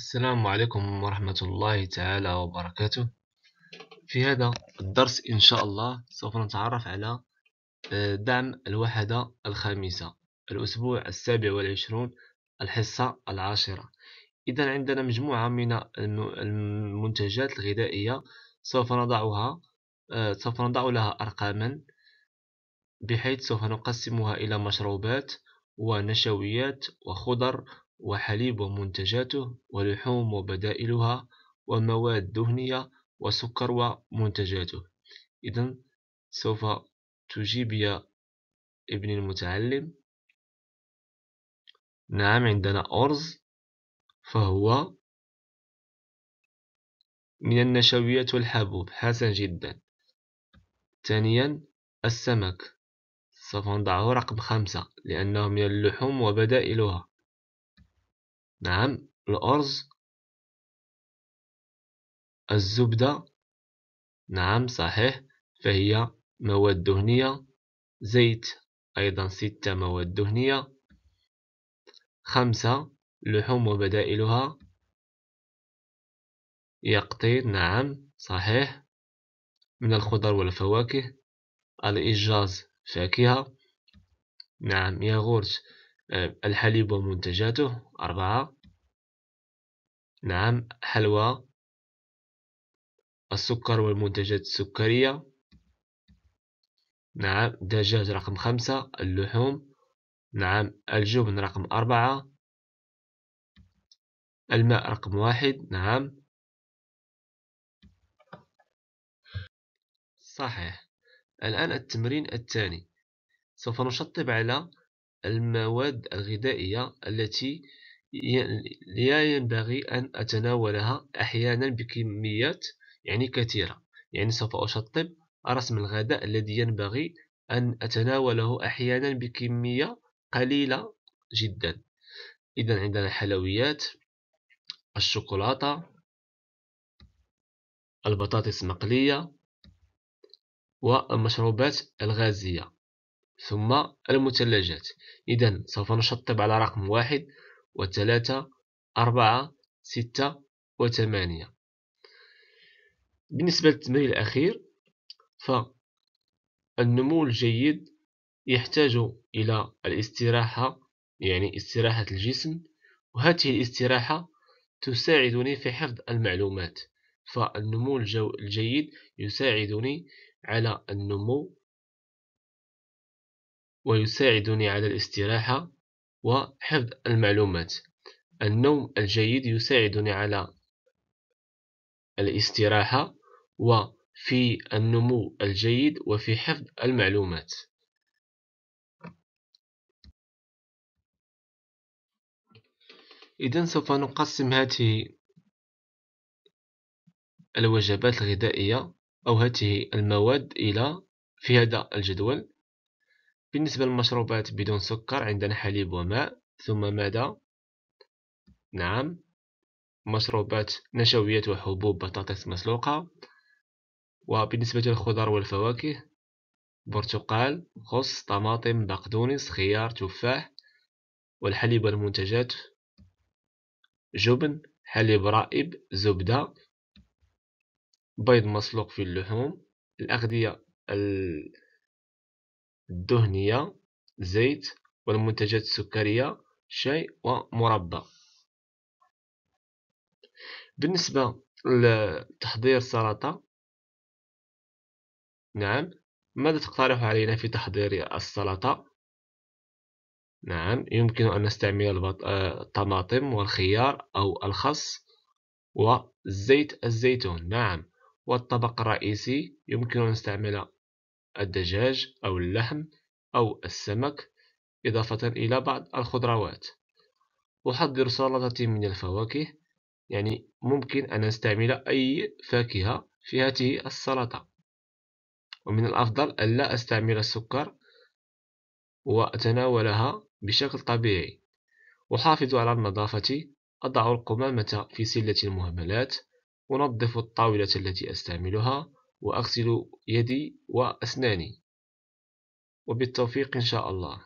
السلام عليكم ورحمة الله تعالى وبركاته في هذا الدرس إن شاء الله سوف نتعرف على آه، دعم الوحدة الخامسة الأسبوع السابع والعشرون الحصة العاشرة إذا عندنا مجموعة من المنتجات الغذائية سوف نضعها آه، سوف نضع لها أرقاما بحيث سوف نقسمها إلى مشروبات ونشويات وخضر وحليب ومنتجاته ولحوم وبدائلها ومواد دهنية وسكر ومنتجاته إذا سوف تجيب يا ابن المتعلم نعم عندنا أرز فهو من النشويات والحبوب حسن جدا ثانيا السمك سوف نضعه رقم خمسة لأنه من اللحوم وبدائلها نعم الأرز الزبدة نعم صحيح فهي مواد دهنية زيت أيضا ستة مواد دهنية خمسة لحوم وبدائلها يقطير نعم صحيح من الخضر والفواكه الإجاز فاكهة نعم ياغورت الحليب ومنتجاته أربعة نعم حلوى السكر والمنتجات السكرية نعم دجاج رقم خمسة اللحوم نعم الجبن رقم أربعة الماء رقم واحد نعم صحيح الآن التمرين الثاني سوف نشطب على المواد الغذائية التي لا ينبغي أن أتناولها أحيانا بكميات يعني كثيرة يعني سوف أشطب رسم الغداء الذي ينبغي أن أتناوله أحيانا بكمية قليلة جدا إذا عندنا الحلويات الشوكولاتة البطاطس المقلية والمشروبات الغازية ثم المثلجات إذا سوف نشطب على رقم واحد وثلاثة أربعة ستة وثمانية بالنسبة للتمرين الأخير فالنمو الجيد يحتاج إلى الاستراحة يعني استراحة الجسم وهذه الاستراحة تساعدني في حفظ المعلومات فالنمو الجيد يساعدني على النمو ويساعدني على الاستراحة وحفظ المعلومات النوم الجيد يساعدني على الاستراحة وفي النمو الجيد وفي حفظ المعلومات إذا سوف نقسم هذه الوجبات الغذائية أو هذه المواد إلى في هذا الجدول بالنسبة للمشروبات بدون سكر عندنا حليب وماء ثم ماذا؟ نعم مشروبات نشويات وحبوب بطاطس مسلوقة وبالنسبة للخضار والفواكه برتقال خص طماطم بقدونس خيار تفاح والحليب والمنتجات جبن حليب رائب زبدة بيض مسلوق في اللحوم الأغذية الدهنية زيت والمنتجات السكرية شاي ومربى بالنسبة لتحضير سلطة نعم ماذا تقترح علينا في تحضير السلطة نعم يمكن أن نستعمل الطماطم والخيار أو الخس وزيت الزيتون نعم والطبق الرئيسي يمكن أن نستعمل الدجاج أو اللحم أو السمك إضافة إلى بعض الخضروات أحضر سلطتي من الفواكه يعني ممكن أن أستعمل أي فاكهة في هذه السلطة ومن الأفضل ألا أستعمل السكر وأتناولها بشكل طبيعي أحافظ على النظافة أضع القمامة في سلة المهملات أنظف الطاولة التي أستعملها وأغسل يدي وأسناني وبالتوفيق إن شاء الله